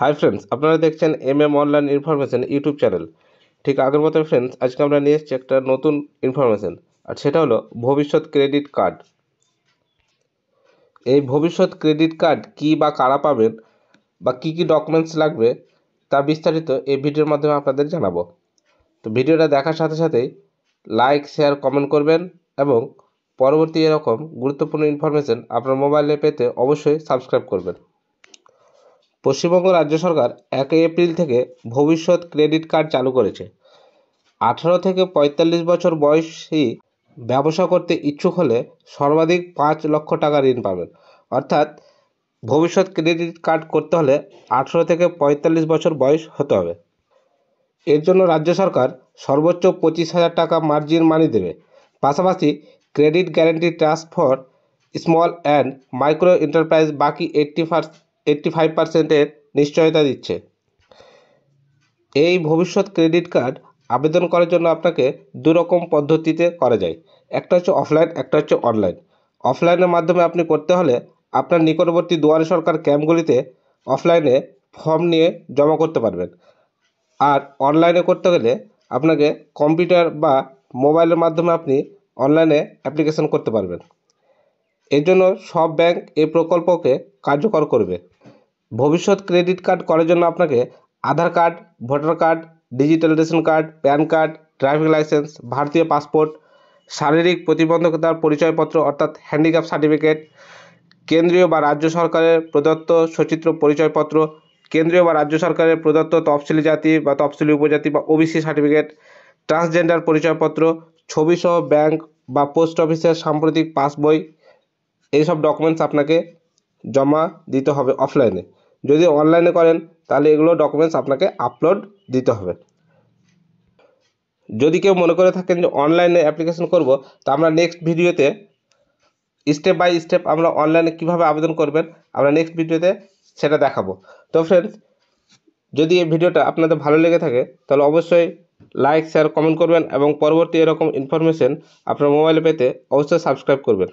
high friends আপনারা দেখছেন M M online information YouTube channel ঠিক আগের মতো ফ্রেন্ডস আজকে আমরা নিয়ে এসেছি একটা নতুন ইনফরমেশান আর সেটা হলো ভবিষ্যৎ ক্রেডিট কার্ড এই ভবিষ্যৎ ক্রেডিট কার্ড কি বা কারা পাবেন বা কি কি ডকুমেন্টস লাগবে তা বিস্তারিত এই ভিডিওর মাধ্যমে আপনাদের জানাবো তো ভিডিওটা দেখার সাথে সাথেই লাইক শেয়ার কমেন্ট করবেন এবং পরবর্তী এরকম গুরুত্বপূর্ণ ইনফরমেশান আপনার মোবাইলে পেতে অবশ্যই সাবস্ক্রাইব করবেন পশ্চিমবঙ্গ রাজ্য সরকার একই এপ্রিল থেকে ভবিষ্যৎ ক্রেডিট কার্ড চালু করেছে আঠারো থেকে পঁয়তাল্লিশ বছর বয়সী ব্যবসা করতে ইচ্ছুক হলে সর্বাধিক পাঁচ লক্ষ টাকা ঋণ পাবেন অর্থাৎ ভবিষ্যৎ ক্রেডিট কার্ড করতে হলে আঠেরো থেকে পঁয়তাল্লিশ বছর বয়স হতে হবে এর জন্য রাজ্য সরকার সর্বোচ্চ পঁচিশ হাজার টাকা মার্জিন মানি দেবে পাশাপাশি credit guarantee trust for small and micro enterprise বাকি এইট্টি এইট্টি ফাইভ পার্সেন্টের নিশ্চয়তা দিচ্ছে এই ভবিষ্যৎ ক্রেডিট কার্ড আবেদন করার জন্য আপনাকে দুরকম পদ্ধতিতে করা যায় একটা হচ্ছে অফলাইন একটা হচ্ছে অনলাইন অফলাইনের মাধ্যমে আপনি করতে হলে আপনার নিকটবর্তী দুয়ারে সরকার ক্যাম্পগুলিতে অফলাইনে ফর্ম নিয়ে জমা করতে পারবেন আর অনলাইনে করতে গেলে আপনাকে কম্পিউটার বা মোবাইলের মাধ্যমে আপনি অনলাইনে অ্যাপ্লিকেশন করতে পারবেন এজন্য সব ব্যাংক এই প্রকল্পকে কার্যকর করবে ভবিষ্যৎ ক্রেডিট কার্ড করার জন্য আপনাকে Aadhaar card voter card digital ration card PAN card driving licence ভারতীয় পাসপোর্ট শারীরিক প্রতিবন্ধকতার পরিচয়পত্র অর্থাৎ হ্যান্ডিক্যাপ সার্টিফিকেট কেন্দ্রীয় বা রাজ্য সরকারের প্রদত্ত সচিত্র পরিচয়পত্র কেন্দ্রীয় বা রাজ্য সরকারের প্রদত্ত তফসিলি জাতি বা তফসিলি উপজাতি বা ওবিসি সার্টিফিকেট ট্রান্সজেন্ডার পরিচয়পত্র ছবিসহ ব্যাংক বা পোস্ট অফিসের সাম্প্রতিক পাসবই এই সব ডকুমেন্টস আপনাকে জমা দিতে হবে অফলাইনে যদি অনলাইনে করেন তাহলে এগুলো ডকুমেন্টস আপনাকে আপলোড দিতে হবে যদি কেউ মনে করে থাকেন যে অনলাইনে অ্যাপ্লিকেশন করব তা আমরা নেক্সট ভিডিওতে স্টেপ বাই স্টেপ আমরা অনলাইনে কিভাবে আবেদন করবেন আমরা নেক্সট ভিডিওতে সেটা দেখাবো তো ফ্রেন্ডস যদি এই ভিডিওটা আপনাদের ভালো লেগে থাকে তাহলে অবশ্যই লাইক শেয়ার কমেন্ট করবেন এবং পরবর্তী এরকম ইনফরমেশন আপনার মোবাইলে পেতে অবশ্যই সাবস্ক্রাইব করবেন